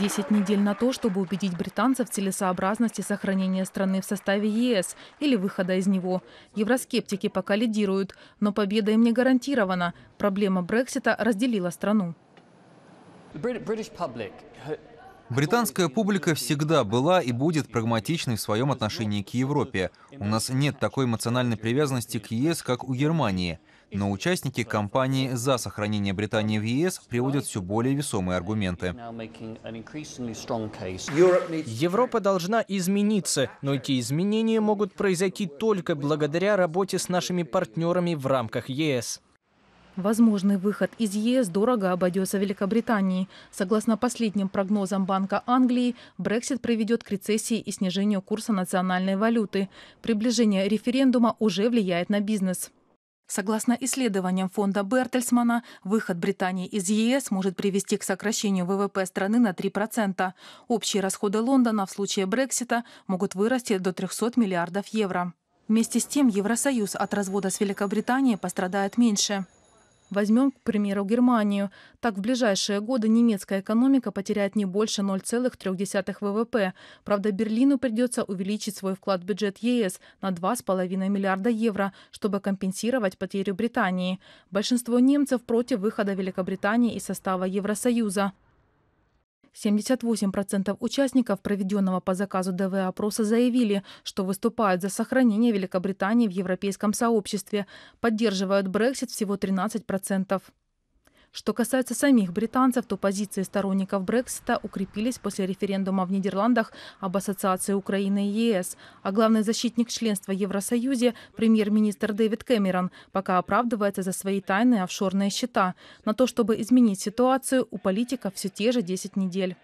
Десять недель на то, чтобы убедить британцев в целесообразности сохранения страны в составе ЕС или выхода из него. Евроскептики пока лидируют, но победа им не гарантирована. Проблема Брексита разделила страну. Британская публика всегда была и будет прагматичной в своем отношении к Европе. У нас нет такой эмоциональной привязанности к ЕС, как у Германии. Но участники кампании за сохранение Британии в ЕС приводят все более весомые аргументы. Европа должна измениться, но эти изменения могут произойти только благодаря работе с нашими партнерами в рамках ЕС. Возможный выход из ЕС дорого обойдется Великобритании. Согласно последним прогнозам Банка Англии, Брексит приведет к рецессии и снижению курса национальной валюты. Приближение референдума уже влияет на бизнес. Согласно исследованиям фонда Бертельсмана, выход Британии из ЕС может привести к сокращению ВВП страны на 3%. Общие расходы Лондона в случае Брексита могут вырасти до 300 миллиардов евро. Вместе с тем Евросоюз от развода с Великобританией пострадает меньше. Возьмем, к примеру, Германию. Так, в ближайшие годы немецкая экономика потеряет не больше 0,3 ВВП. Правда, Берлину придется увеличить свой вклад в бюджет ЕС на 2,5 миллиарда евро, чтобы компенсировать потерю Британии. Большинство немцев против выхода Великобритании из состава Евросоюза. 78% участников проведенного по заказу ДВ опроса заявили, что выступают за сохранение Великобритании в европейском сообществе, поддерживают Брексит всего 13%. Что касается самих британцев, то позиции сторонников Брексита укрепились после референдума в Нидерландах об ассоциации Украины и ЕС. А главный защитник членства Евросоюзе, премьер-министр Дэвид Кэмерон, пока оправдывается за свои тайные офшорные счета. На то, чтобы изменить ситуацию, у политиков все те же 10 недель.